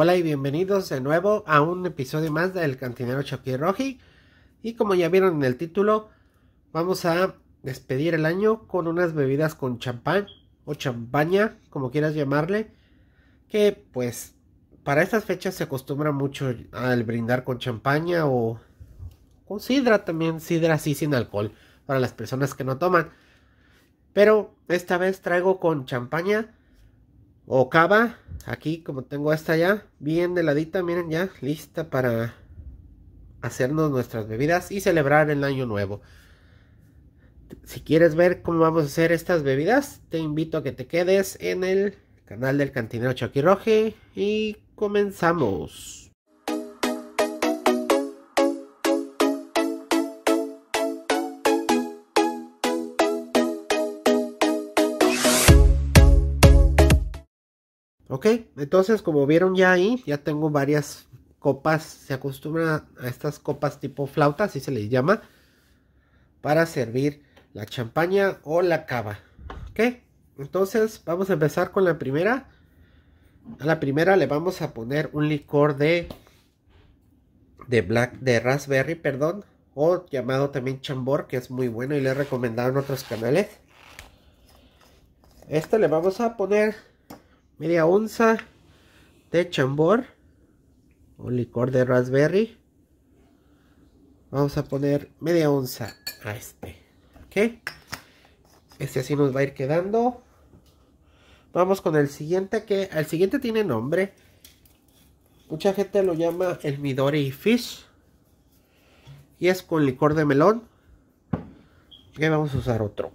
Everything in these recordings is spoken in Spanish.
Hola y bienvenidos de nuevo a un episodio más del Cantinero Roji Y como ya vieron en el título, vamos a despedir el año con unas bebidas con champán o champaña, como quieras llamarle, que pues para estas fechas se acostumbra mucho al brindar con champaña o con sidra también, sidra así sin alcohol, para las personas que no toman. Pero esta vez traigo con champaña o cava aquí como tengo esta ya bien heladita miren ya lista para hacernos nuestras bebidas y celebrar el año nuevo si quieres ver cómo vamos a hacer estas bebidas te invito a que te quedes en el canal del cantinero Roje y comenzamos Ok, entonces como vieron ya ahí, ya tengo varias copas, se acostumbra a estas copas tipo flauta, así se les llama, para servir la champaña o la cava. Ok, entonces vamos a empezar con la primera. A la primera le vamos a poner un licor de, de, black, de raspberry, perdón, o llamado también chambor, que es muy bueno y le he recomendado en otros canales. Este le vamos a poner media onza de chambor o licor de raspberry. Vamos a poner media onza a este. ¿Ok? Este así nos va a ir quedando. Vamos con el siguiente que... El siguiente tiene nombre. Mucha gente lo llama el Midori Fish. Y es con licor de melón. Y vamos a usar otro.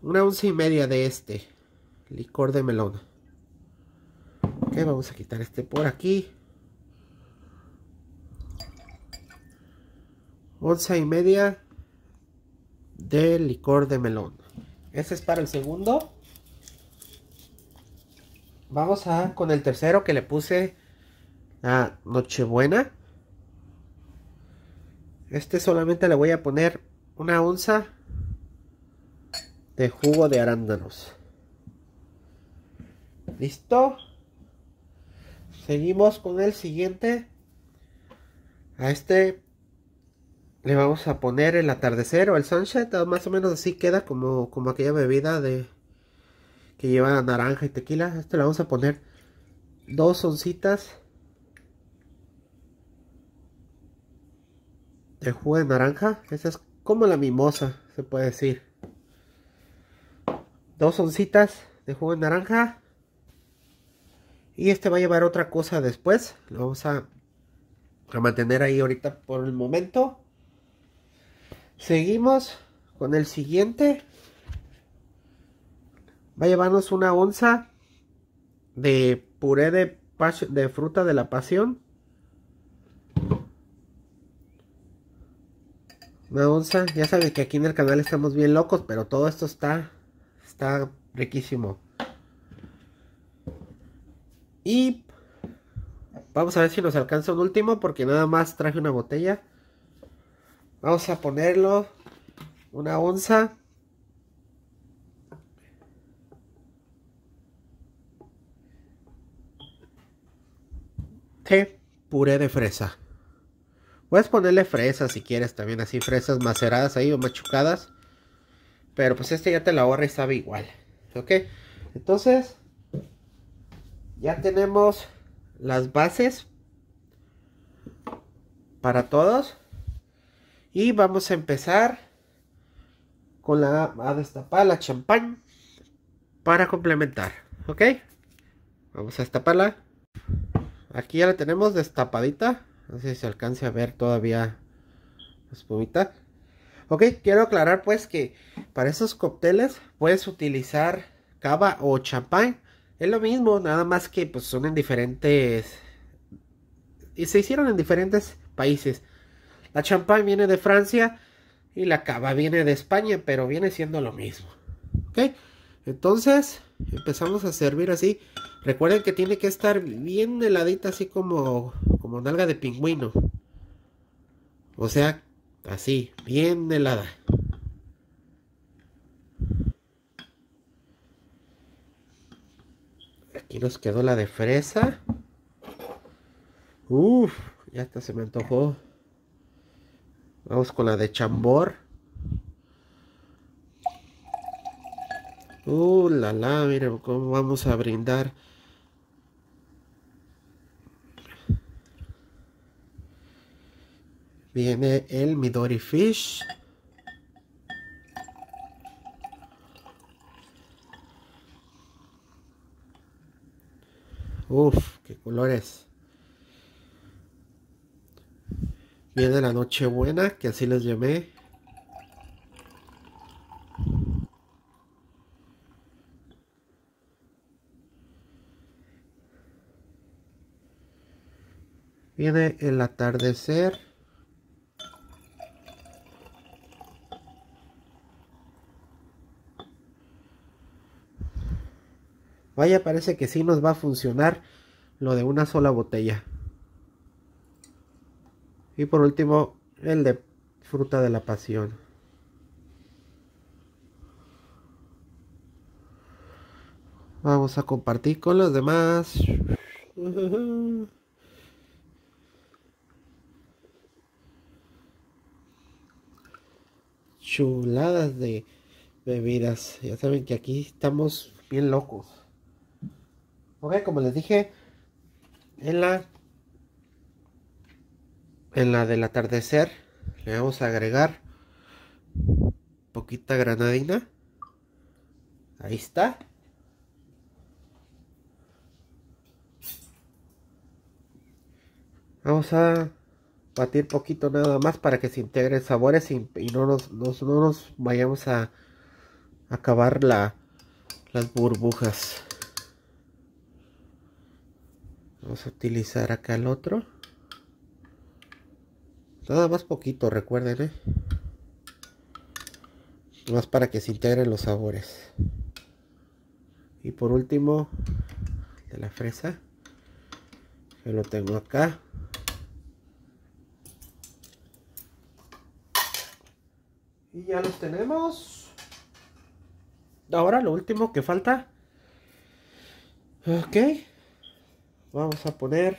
Una onza y media de este licor de melón. Ok, vamos a quitar este por aquí. Onza y media de licor de melón. Ese es para el segundo. Vamos a con el tercero que le puse a Nochebuena. Este solamente le voy a poner una onza de jugo de arándanos. ¿Listo? Seguimos con el siguiente. A este le vamos a poner el atardecer o el sunset. Ah, más o menos así queda como, como aquella bebida de que lleva naranja y tequila. A este le vamos a poner dos oncitas de jugo de naranja. Esa es como la mimosa, se puede decir. Dos oncitas de jugo de naranja. Y este va a llevar otra cosa después. Lo vamos a, mantener ahí ahorita por el momento. Seguimos con el siguiente. Va a llevarnos una onza de puré de, de fruta de la pasión. Una onza. Ya saben que aquí en el canal estamos bien locos, pero todo esto está, está riquísimo. Vamos a ver si nos alcanza un último porque nada más traje una botella. Vamos a ponerlo una onza. Té, puré de fresa. Puedes ponerle fresas si quieres también, así fresas maceradas ahí o machucadas. Pero pues este ya te la ahorra y sabe igual. ¿Ok? Entonces, ya tenemos las bases para todos. Y vamos a empezar con la a destapar la champán para complementar. ¿Ok? Vamos a destaparla. Aquí ya la tenemos destapadita. No sé si se alcance a ver todavía la espumita. Ok, quiero aclarar pues que para esos cócteles puedes utilizar cava o champán. Es lo mismo, nada más que pues son en diferentes... Y se hicieron en diferentes países. La champagne viene de Francia y la cava viene de España, pero viene siendo lo mismo. ¿Ok? Entonces empezamos a servir así. Recuerden que tiene que estar bien heladita, así como, como nalga de pingüino. O sea, así, bien helada. y nos quedó la de fresa. uff ya está se me antojó. Vamos con la de chambor. Uh, la la, miren cómo vamos a brindar. Viene el Midori Fish. Uf, qué colores. Viene la noche buena, que así les llamé. Viene el atardecer. Vaya, parece que si nos va a funcionar lo de una sola botella. Y por último, el de fruta de la pasión. Vamos a compartir con los demás. Chuladas de bebidas. Ya saben que aquí estamos bien locos. Ok, como les dije, en la, en la del atardecer le vamos a agregar poquita granadina. Ahí está. Vamos a batir poquito nada más para que se integren sabores y, no, nos, no nos vayamos a acabar las burbujas. Vamos a utilizar acá el otro. Nada más poquito, recuerden, ¿eh? Más para que se integren los sabores. Y por último, de la fresa. Yo lo tengo acá. Y ya los tenemos. Ahora lo último que falta. Ok vamos a poner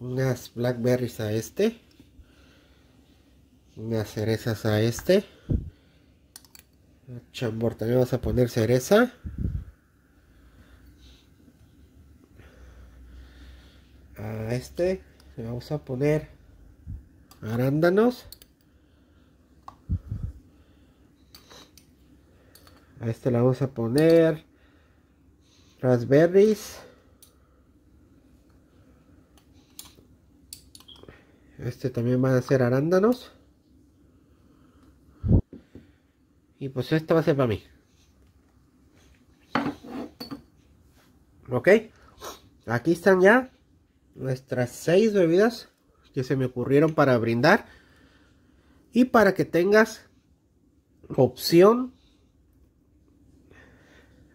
unas blackberries a este unas cerezas a este a chambor también vamos a poner cereza a este le vamos a poner arándanos a este la vamos a poner raspberries este también va a ser arándanos y pues esta va a ser para mí ok aquí están ya nuestras seis bebidas que se me ocurrieron para brindar y para que tengas opción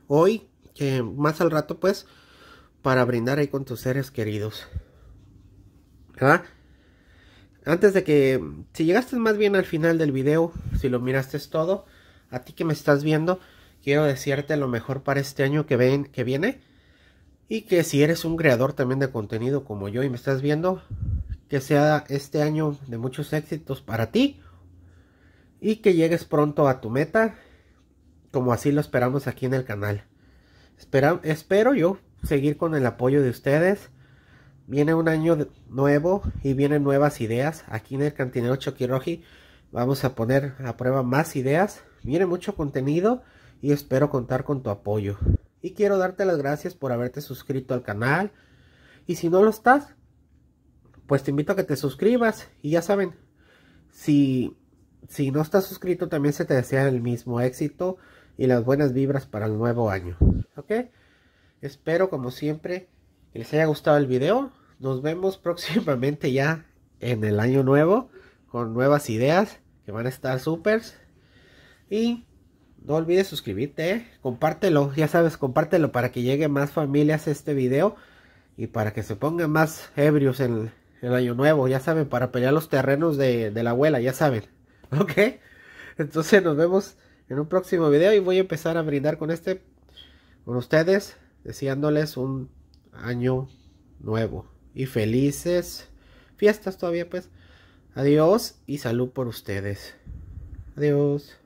hoy, que más al rato pues, para brindar ahí con tus seres queridos. ¿Verdad? Antes de que, si llegaste más bien al final del video, si lo miraste es todo, a ti que me estás viendo, quiero decirte lo mejor para este año que, ven, que viene. Y que si eres un creador también de contenido como yo y me estás viendo, que sea este año de muchos éxitos para ti y que llegues pronto a tu meta como así lo esperamos aquí en el canal. espero yo seguir con el apoyo de ustedes. Viene un año nuevo y vienen nuevas ideas. Aquí en el cantinero Chokiroji vamos a poner a prueba más ideas. Viene mucho contenido y espero contar con tu apoyo. Y quiero darte las gracias por haberte suscrito al canal. Y si no lo estás, pues te invito a que te suscribas. Y ya saben, si, si no estás suscrito también se te desea el mismo éxito y las buenas vibras para el nuevo año. ¿Ok? Espero como siempre que les haya gustado el video. Nos vemos próximamente ya en el año nuevo con nuevas ideas que van a estar supers. Y no olvides suscribirte, ¿eh? compártelo, ya sabes, compártelo para que llegue más familias este video y para que se pongan más ebrios en el año nuevo, ya saben, para pelear los terrenos de, de la abuela, ya saben. ¿Ok? Entonces nos vemos en un próximo video y voy a empezar a brindar con este, con ustedes, deseándoles un año nuevo y felices fiestas todavía pues. Adiós y salud por ustedes. Adiós.